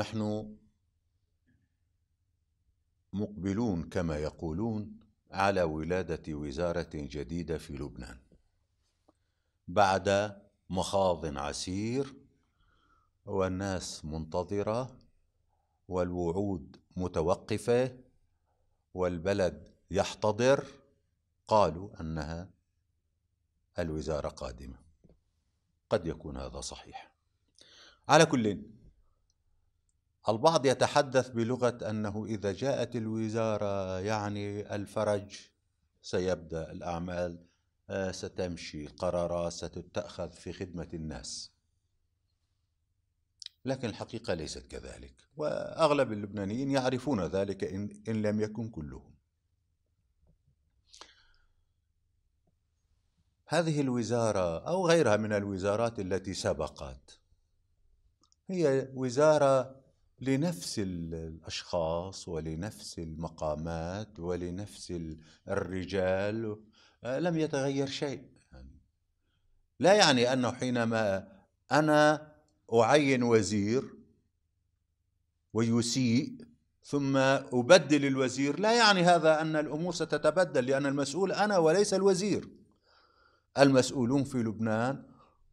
نحن مقبلون كما يقولون على ولاده وزاره جديده في لبنان بعد مخاض عسير والناس منتظره والوعود متوقفه والبلد يحتضر قالوا انها الوزاره قادمه قد يكون هذا صحيح على كل البعض يتحدث بلغة أنه إذا جاءت الوزارة يعني الفرج سيبدأ الأعمال آه، ستمشي قرارات ستتأخذ في خدمة الناس لكن الحقيقة ليست كذلك وأغلب اللبنانيين يعرفون ذلك إن, إن لم يكن كلهم هذه الوزارة أو غيرها من الوزارات التي سبقت هي وزارة لنفس الاشخاص ولنفس المقامات ولنفس الرجال آه، لم يتغير شيء يعني لا يعني انه حينما انا اعين وزير ويسيء ثم ابدل الوزير لا يعني هذا ان الامور ستتبدل لان المسؤول انا وليس الوزير المسؤولون في لبنان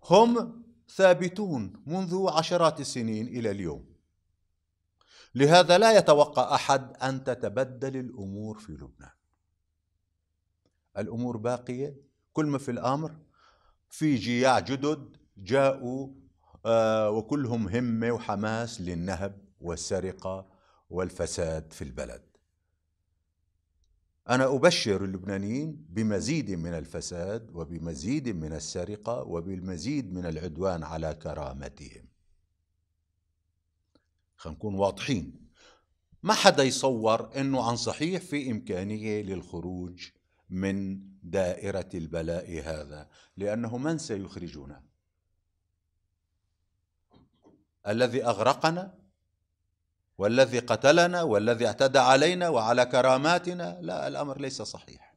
هم ثابتون منذ عشرات السنين الى اليوم لهذا لا يتوقع احد ان تتبدل الامور في لبنان. الامور باقيه كل ما في الامر في جياع جدد جاءوا آه وكلهم همه وحماس للنهب والسرقه والفساد في البلد. انا ابشر اللبنانيين بمزيد من الفساد وبمزيد من السرقه وبالمزيد من العدوان على كرامتهم. خلينا نكون واضحين ما حدا يصور انه عن صحيح في امكانيه للخروج من دائره البلاء هذا لانه من سيخرجنا الذي اغرقنا والذي قتلنا والذي اعتدى علينا وعلى كراماتنا لا الامر ليس صحيح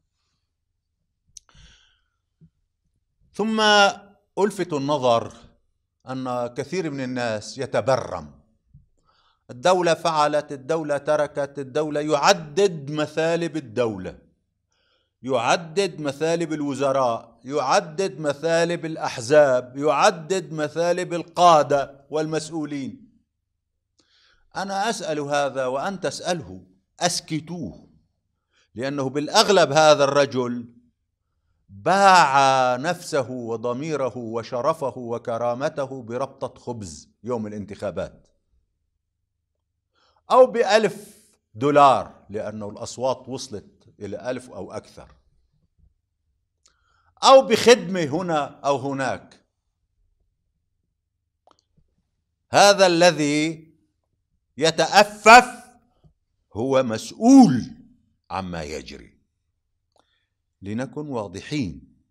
ثم الفت النظر ان كثير من الناس يتبرم الدولة فعلت الدولة تركت الدولة يعدد مثالب الدولة يعدد مثالب الوزراء يعدد مثالب الأحزاب يعدد مثالب القادة والمسؤولين أنا أسأل هذا وأن تسأله أسكتوه لأنه بالأغلب هذا الرجل باع نفسه وضميره وشرفه وكرامته بربطة خبز يوم الانتخابات أو بألف دولار لأنه الأصوات وصلت إلى ألف أو أكثر أو بخدمة هنا أو هناك هذا الذي يتأفف هو مسؤول عما يجري لنكن واضحين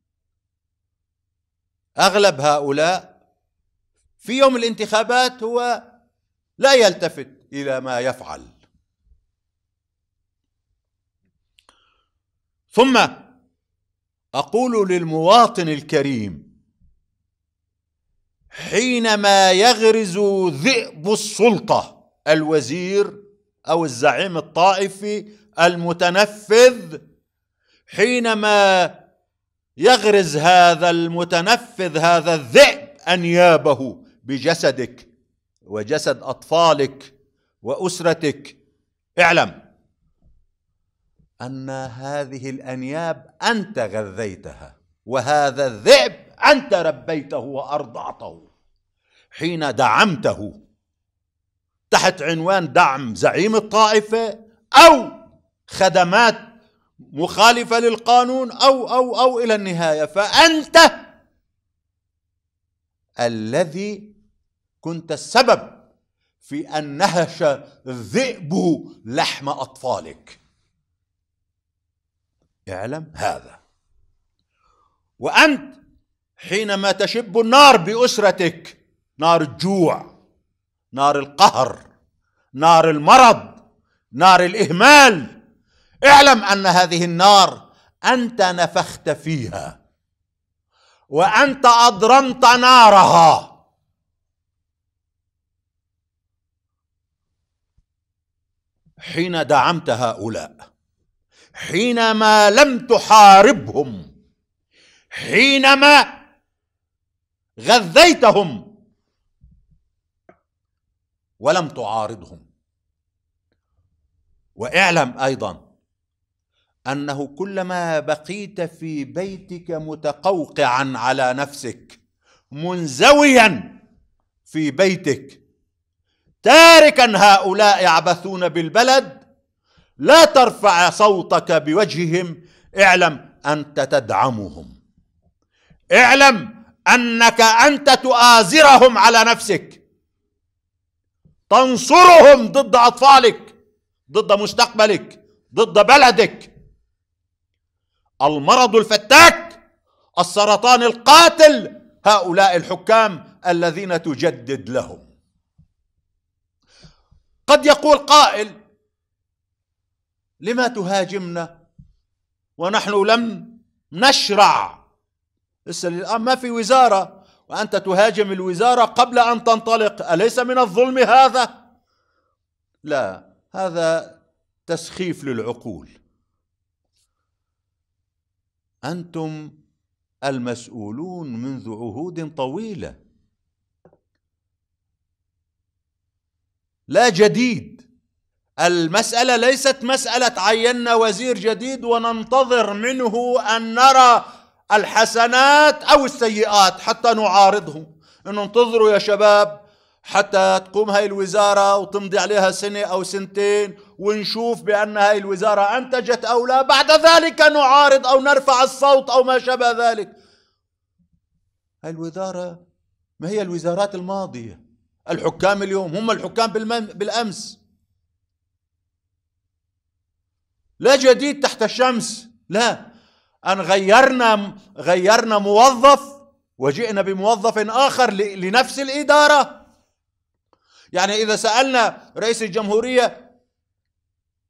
أغلب هؤلاء في يوم الانتخابات هو لا يلتفت الى ما يفعل ثم اقول للمواطن الكريم حينما يغرز ذئب السلطه الوزير او الزعيم الطائفي المتنفذ حينما يغرز هذا المتنفذ هذا الذئب انيابه بجسدك وجسد اطفالك واسرتك اعلم ان هذه الانياب انت غذيتها وهذا الذئب انت ربيته وارضعته حين دعمته تحت عنوان دعم زعيم الطائفه او خدمات مخالفه للقانون او او او الى النهايه فانت الذي كنت السبب في أن نهش الذئب لحم أطفالك اعلم هذا وأنت حينما تشب النار بأسرتك نار الجوع نار القهر نار المرض نار الإهمال اعلم أن هذه النار أنت نفخت فيها وأنت أضرمت نارها حين دعمت هؤلاء حينما لم تحاربهم حينما غذيتهم ولم تعارضهم واعلم ايضا انه كلما بقيت في بيتك متقوقعا على نفسك منزويا في بيتك تاركا هؤلاء يعبثون بالبلد لا ترفع صوتك بوجههم اعلم انت تدعمهم اعلم انك انت تؤازرهم على نفسك تنصرهم ضد اطفالك ضد مستقبلك ضد بلدك المرض الفتاك السرطان القاتل هؤلاء الحكام الذين تجدد لهم قد يقول قائل لما تهاجمنا ونحن لم نشرع لسه الان ما في وزارة وأنت تهاجم الوزارة قبل أن تنطلق أليس من الظلم هذا؟ لا هذا تسخيف للعقول أنتم المسؤولون منذ عهود طويلة لا جديد المسألة ليست مسألة عينا وزير جديد وننتظر منه أن نرى الحسنات أو السيئات حتى نعارضه إن انتظروا يا شباب حتى تقوم هاي الوزارة وتمضي عليها سنة أو سنتين ونشوف بأن هاي الوزارة أنتجت أو لا بعد ذلك نعارض أو نرفع الصوت أو ما شابه ذلك هاي الوزارة ما هي الوزارات الماضية الحكام اليوم هم الحكام بالأمس لا جديد تحت الشمس لا أن غيرنا غيرنا موظف وجئنا بموظف آخر لنفس الإدارة يعني إذا سألنا رئيس الجمهورية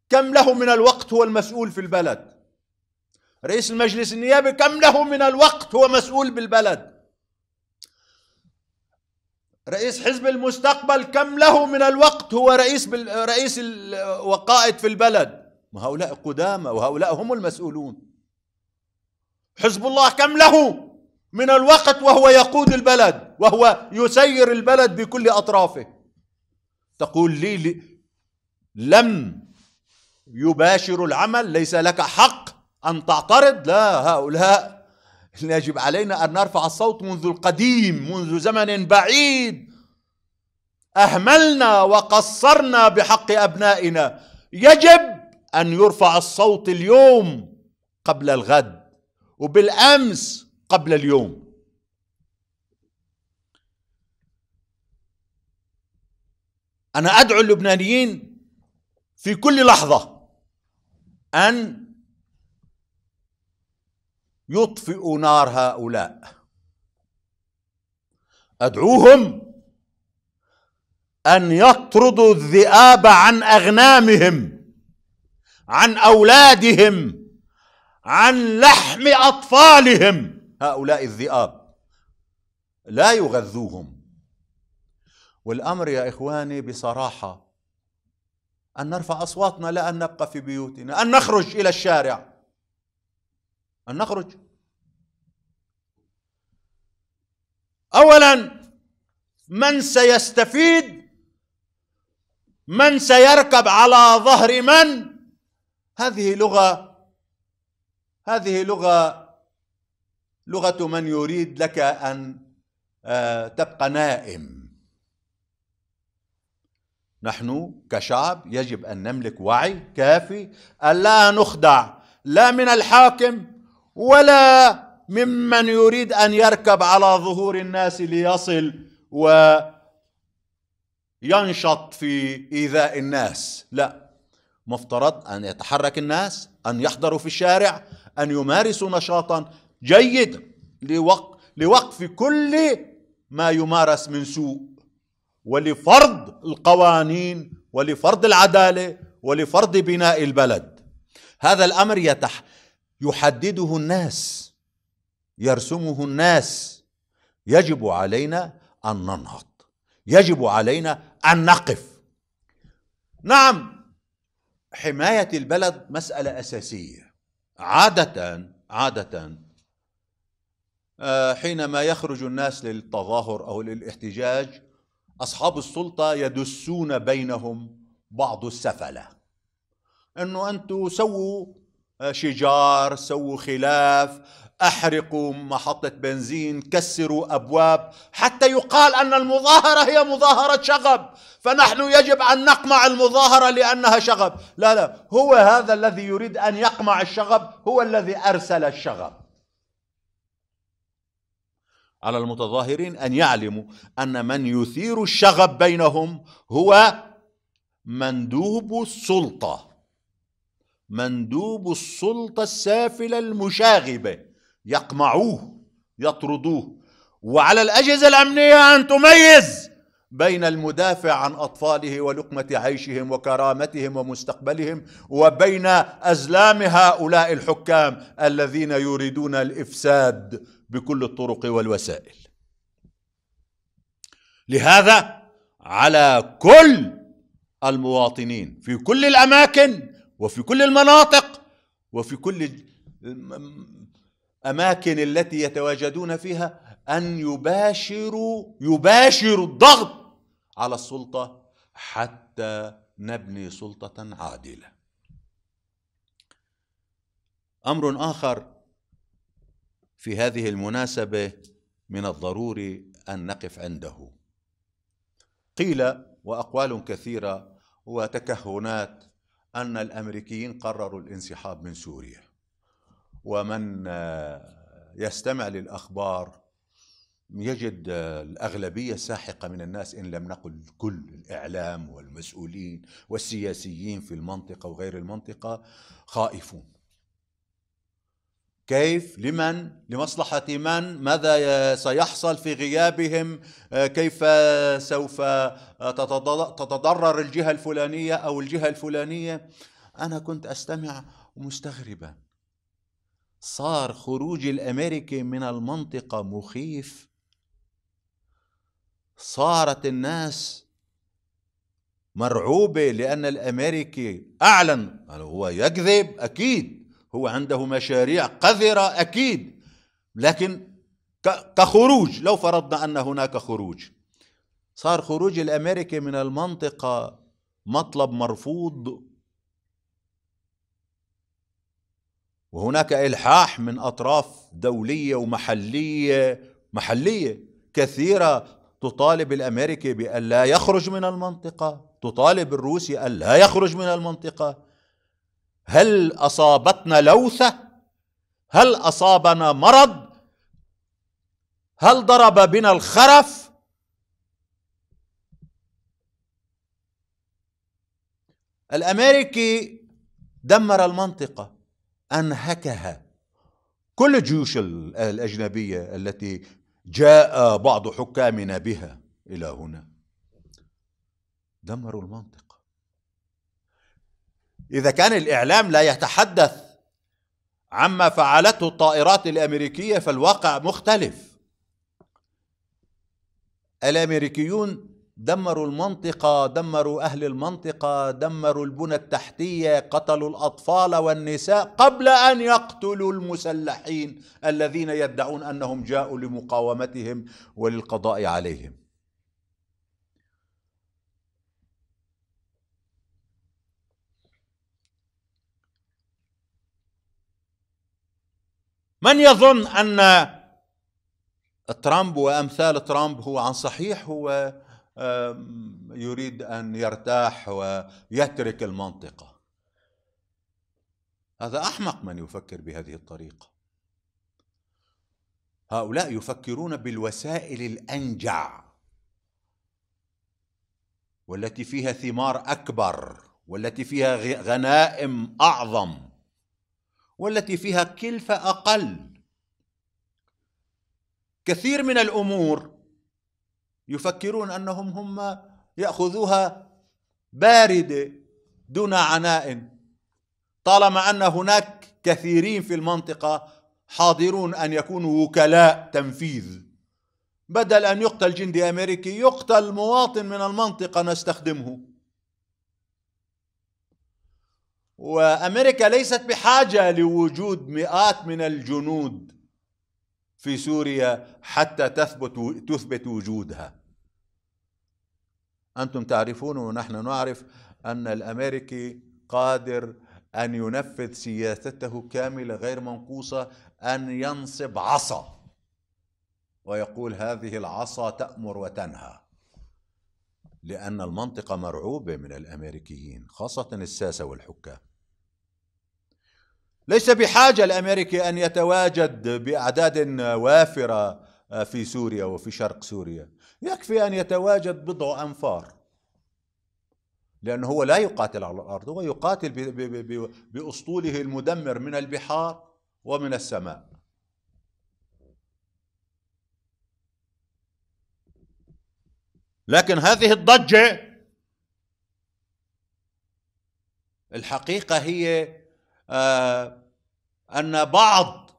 كم له من الوقت هو المسؤول في البلد رئيس المجلس النيابي كم له من الوقت هو مسؤول بالبلد رئيس حزب المستقبل كم له من الوقت هو رئيس بال... رئيس ال... وقائد في البلد هؤلاء قدامى وهؤلاء هم المسؤولون حزب الله كم له من الوقت وهو يقود البلد وهو يسير البلد بكل اطرافه تقول لي, لي لم يباشر العمل ليس لك حق ان تعترض لا هؤلاء يجب علينا أن نرفع الصوت منذ القديم منذ زمن بعيد أهملنا وقصرنا بحق أبنائنا يجب أن يرفع الصوت اليوم قبل الغد وبالأمس قبل اليوم أنا أدعو اللبنانيين في كل لحظة أن يطفئ نار هؤلاء ادعوهم ان يطردوا الذئاب عن اغنامهم عن اولادهم عن لحم اطفالهم هؤلاء الذئاب لا يغذوهم والامر يا اخواني بصراحه ان نرفع اصواتنا لا ان نبقى في بيوتنا ان نخرج الى الشارع أن نخرج اولا من سيستفيد من سيركب على ظهر من هذه لغه هذه لغه لغه من يريد لك ان آه، تبقى نائم نحن كشعب يجب ان نملك وعي كافي الا نخدع لا من الحاكم ولا ممن يريد ان يركب على ظهور الناس ليصل وينشط في ايذاء الناس لا مفترض ان يتحرك الناس ان يحضروا في الشارع ان يمارسوا نشاطا جيدا لوقف لوقف كل ما يمارس من سوء ولفرض القوانين ولفرض العداله ولفرض بناء البلد هذا الامر يتح يحدده الناس يرسمه الناس يجب علينا ان ننهض يجب علينا ان نقف نعم حمايه البلد مساله اساسيه عاده عاده آه، حينما يخرج الناس للتظاهر او للاحتجاج اصحاب السلطه يدسون بينهم بعض السفله انه انتم سووا شجار سووا خلاف احرقوا محطه بنزين كسروا ابواب حتى يقال ان المظاهره هي مظاهره شغب فنحن يجب ان نقمع المظاهره لانها شغب لا لا هو هذا الذي يريد ان يقمع الشغب هو الذي ارسل الشغب على المتظاهرين ان يعلموا ان من يثير الشغب بينهم هو مندوب السلطه مندوب السلطة السافلة المشاغبة يقمعوه يطردوه وعلى الأجهزة الأمنية أن تميز بين المدافع عن أطفاله ولقمة عيشهم وكرامتهم ومستقبلهم وبين أزلام هؤلاء الحكام الذين يريدون الإفساد بكل الطرق والوسائل لهذا على كل المواطنين في كل الأماكن وفي كل المناطق وفي كل الأماكن التي يتواجدون فيها أن يباشروا يباشروا الضغط على السلطة حتى نبني سلطة عادلة أمر آخر في هذه المناسبة من الضروري أن نقف عنده قيل وأقوال كثيرة وتكهنات أن الأمريكيين قرروا الانسحاب من سوريا ومن آه، يستمع للأخبار يجد آه، الأغلبية الساحقة من الناس إن لم نقل كل الإعلام والمسؤولين والسياسيين في المنطقة وغير المنطقة خائفون كيف لمن لمصلحة من ماذا سيحصل في غيابهم آه، كيف سوف آه، تتضرر الجهة الفلانية أو الجهة الفلانية أنا كنت أستمع مستغربا صار خروج الأمريكي من المنطقة مخيف صارت الناس مرعوبة لأن الأمريكي أعلن هو يكذب أكيد هو عنده مشاريع قذرة أكيد لكن كخروج لو فرضنا أن هناك خروج صار خروج الأمريكي من المنطقة مطلب مرفوض وهناك إلحاح من أطراف دولية ومحلية محلية كثيرة تطالب الأمريكي بأن لا يخرج من المنطقة تطالب الروسي أن لا يخرج من المنطقة هل اصابتنا لوثه هل اصابنا مرض هل ضرب بنا الخرف الامريكي دمر المنطقه انهكها كل الجيوش الاجنبيه التي جاء بعض حكامنا بها الى هنا دمروا المنطقه إذا كان الإعلام لا يتحدث عما فعلته الطائرات الأمريكية فالواقع مختلف الأمريكيون دمروا المنطقة دمروا أهل المنطقة دمروا البنى التحتية قتلوا الأطفال والنساء قبل أن يقتلوا المسلحين الذين يدعون أنهم جاءوا لمقاومتهم وللقضاء عليهم من يظن ان ترامب وامثال ترامب هو عن صحيح هو يريد ان يرتاح ويترك المنطقه هذا احمق من يفكر بهذه الطريقه هؤلاء يفكرون بالوسائل الانجع والتي فيها ثمار اكبر والتي فيها غنائم اعظم والتي فيها كلفة أقل كثير من الأمور يفكرون أنهم هم يأخذوها باردة دون عناء طالما أن هناك كثيرين في المنطقة حاضرون أن يكونوا وكلاء تنفيذ بدل أن يقتل جندي أمريكي يقتل مواطن من المنطقة نستخدمه وامريكا ليست بحاجه لوجود مئات من الجنود في سوريا حتى تثبت تثبت وجودها انتم تعرفون ونحن نعرف ان الامريكي قادر ان ينفذ سياسته كامله غير منقوصه ان ينصب عصا ويقول هذه العصا تامر وتنهى لان المنطقه مرعوبه من الامريكيين خاصه الساسه والحكام ليس بحاجة الأمريكي أن يتواجد بأعداد وافرة آه، في سوريا وفي شرق سوريا يكفي أن يتواجد بضع أنفار لأنه هو لا يقاتل على الأرض هو يقاتل بأسطوله المدمر من البحار ومن السماء لكن هذه الضجة الحقيقة هي آه ان بعض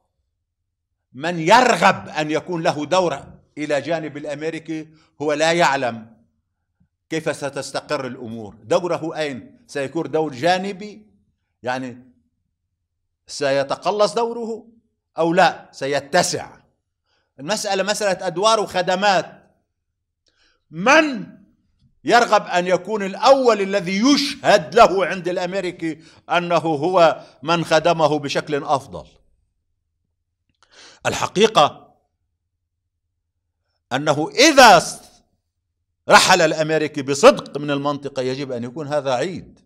من يرغب ان يكون له دور الى جانب الامريكي هو لا يعلم كيف ستستقر الامور دوره اين سيكون دور جانبي يعني سيتقلص دوره او لا سيتسع المساله مساله ادوار وخدمات من يرغب ان يكون الاول الذي يشهد له عند الامريكي انه هو من خدمه بشكل افضل الحقيقه انه اذا رحل الامريكي بصدق من المنطقه يجب ان يكون هذا عيد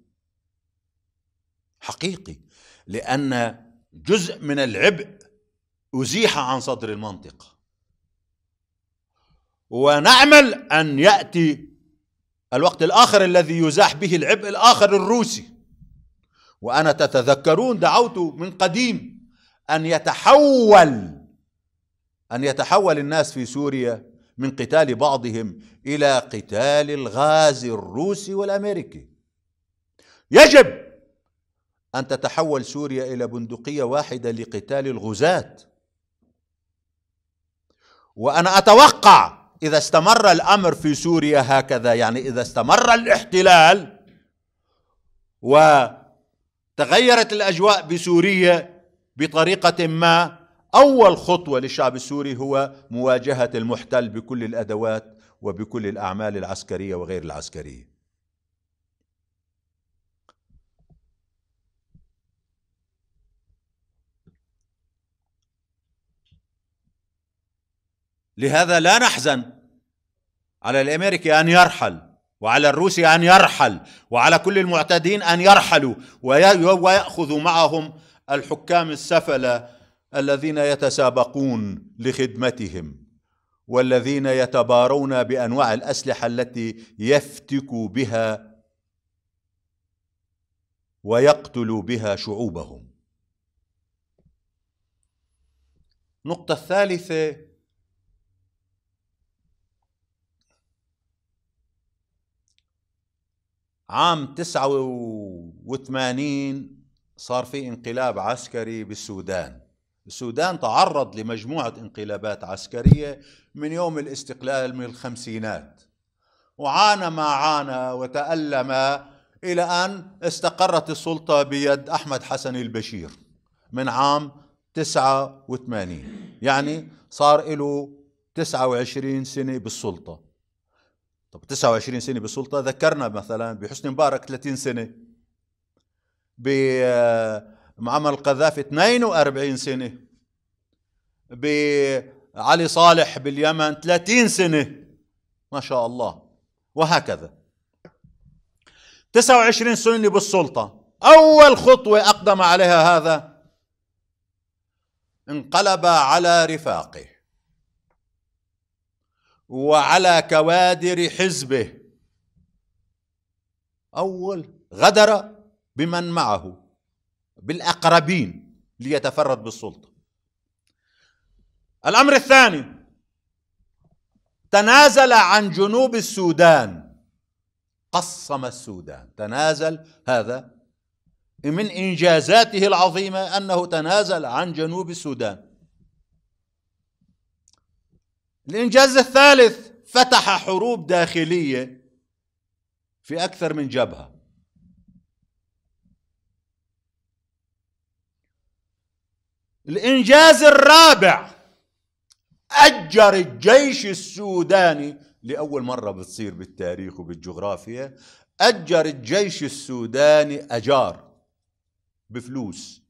حقيقي لان جزء من العبء ازيح عن صدر المنطقه ونعمل ان ياتي الوقت الآخر الذي يزاح به العبء الآخر الروسي وأنا تتذكرون دعوت من قديم أن يتحول أن يتحول الناس في سوريا من قتال بعضهم إلى قتال الغاز الروسي والأمريكي يجب أن تتحول سوريا إلى بندقية واحدة لقتال الغزاة وأنا أتوقع إذا استمر الأمر في سوريا هكذا يعني إذا استمر الاحتلال وتغيرت الأجواء بسوريا بطريقة ما أول خطوة للشعب السوري هو مواجهة المحتل بكل الأدوات وبكل الأعمال العسكرية وغير العسكرية لهذا لا نحزن على الامريكي ان يرحل وعلى الروسي ان يرحل وعلى كل المعتدين ان يرحلوا وياخذوا معهم الحكام السفله الذين يتسابقون لخدمتهم والذين يتبارون بانواع الاسلحه التي يفتك بها ويقتل بها شعوبهم النقطه الثالثه عام 89 صار في انقلاب عسكري بالسودان السودان تعرض لمجموعة انقلابات عسكرية من يوم الاستقلال من الخمسينات وعانى ما عانى وتألم إلى أن استقرت السلطة بيد أحمد حسن البشير من عام 89 يعني صار له 29 سنة بالسلطة طب 29 سنه بالسلطه ذكرنا مثلا بحسني مبارك 30 سنه بمعمر القذافي 42 سنه بعلي صالح باليمن 30 سنه ما شاء الله وهكذا 29 سنه بالسلطه اول خطوه اقدم عليها هذا انقلب على رفاقه وعلى كوادر حزبه أول غدر بمن معه بالأقربين ليتفرد بالسلطة الأمر الثاني تنازل عن جنوب السودان قصم السودان تنازل هذا من إنجازاته العظيمة أنه تنازل عن جنوب السودان الإنجاز الثالث فتح حروب داخلية في أكثر من جبهة الإنجاز الرابع أجر الجيش السوداني لأول مرة بتصير بالتاريخ وبالجغرافيا أجر الجيش السوداني أجار بفلوس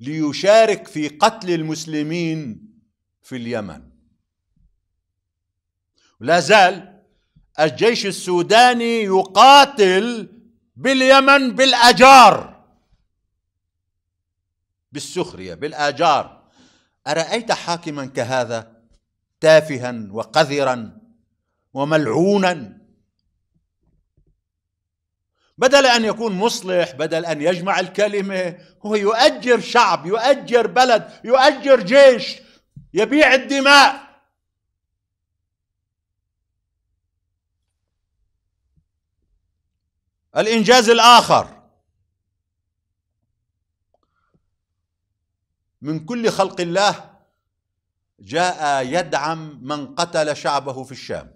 ليشارك في قتل المسلمين في اليمن لا زال الجيش السوداني يقاتل باليمن بالأجار بالسخرية بالآجار أرأيت حاكما كهذا تافها وقذرا وملعونا بدل أن يكون مصلح بدل أن يجمع الكلمة هو يؤجر شعب يؤجر بلد يؤجر جيش يبيع الدماء الانجاز الاخر من كل خلق الله جاء يدعم من قتل شعبه في الشام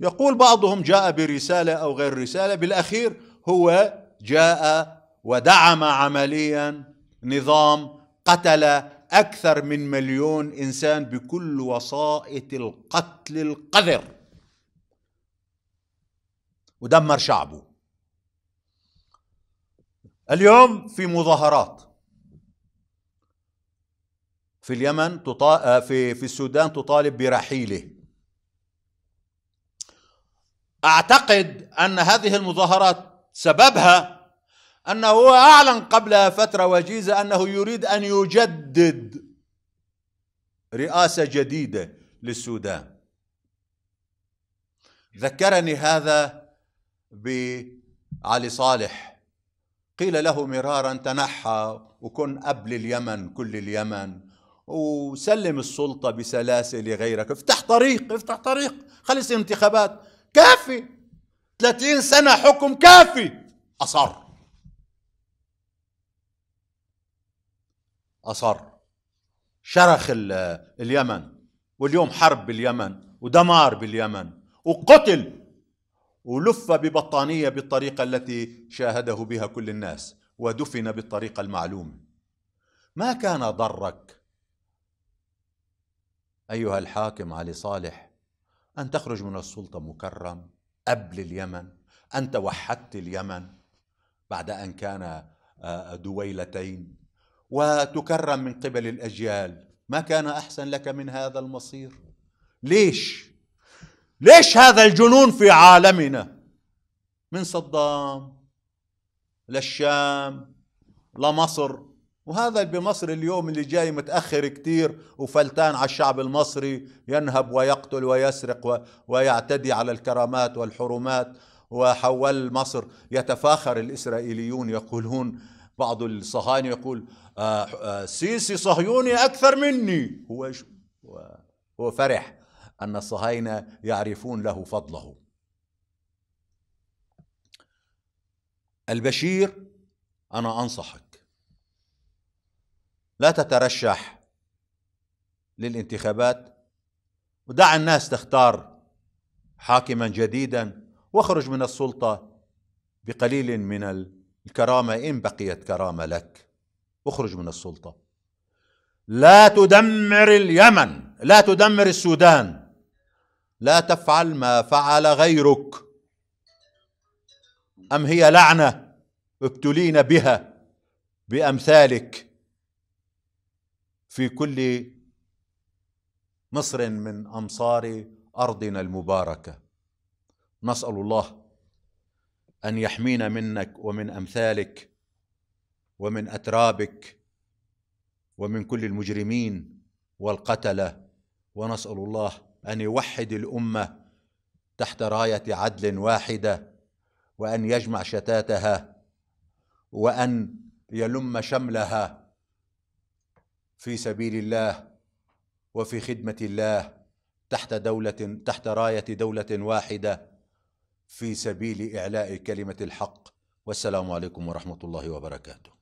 يقول بعضهم جاء برساله او غير رساله بالاخير هو جاء ودعم عمليا نظام قتل اكثر من مليون انسان بكل وسائط القتل القذر ودمر شعبه اليوم في مظاهرات في اليمن تطا... آه، في في السودان تطالب برحيله اعتقد ان هذه المظاهرات سببها انه هو اعلن قبل فتره وجيزه انه يريد ان يجدد رئاسه جديده للسودان ذكرني هذا بعلي صالح قيل له مرارا تنحى وكن قبل اليمن كل اليمن وسلم السلطة بسلاسة لغيرك افتح طريق افتح طريق خلص انتخابات كافي 30 سنة حكم كافي أصر أصر شرخ اليمن واليوم حرب باليمن ودمار باليمن وقتل ولف ببطانية بالطريقة التي شاهده بها كل الناس ودفن بالطريقة المعلومة ما كان ضرك أيها الحاكم علي صالح أن تخرج من السلطة مكرم قبل اليمن أنت وحدت اليمن بعد أن كان آه، دويلتين وتكرم من قبل الأجيال ما كان أحسن لك من هذا المصير ليش ليش هذا الجنون في عالمنا من صدام للشام لمصر وهذا اللي بمصر اليوم اللي جاي متأخر كتير وفلتان على الشعب المصري ينهب ويقتل ويسرق و... ويعتدي على الكرامات والحرمات وحول مصر يتفاخر الإسرائيليون يقولون بعض الصهاينة يقول آه آه سيسي صهيوني أكثر مني هو هو فرح أن الصهاينة يعرفون له فضله البشير أنا أنصحك لا تترشح للانتخابات ودع الناس تختار حاكما جديدا واخرج من السلطة بقليل من الكرامة إن بقيت كرامة لك اخرج من السلطة لا تدمر اليمن لا تدمر السودان لا تفعل ما فعل غيرك ام هي لعنه ابتلينا بها بامثالك في كل مصر من امصار ارضنا المباركه نسال الله ان يحمينا منك ومن امثالك ومن اترابك ومن كل المجرمين والقتله ونسال الله ان يوحد الامه تحت رايه عدل واحده وان يجمع شتاتها وان يلم شملها في سبيل الله وفي خدمه الله تحت دوله تحت رايه دوله واحده في سبيل اعلاء كلمه الحق والسلام عليكم ورحمه الله وبركاته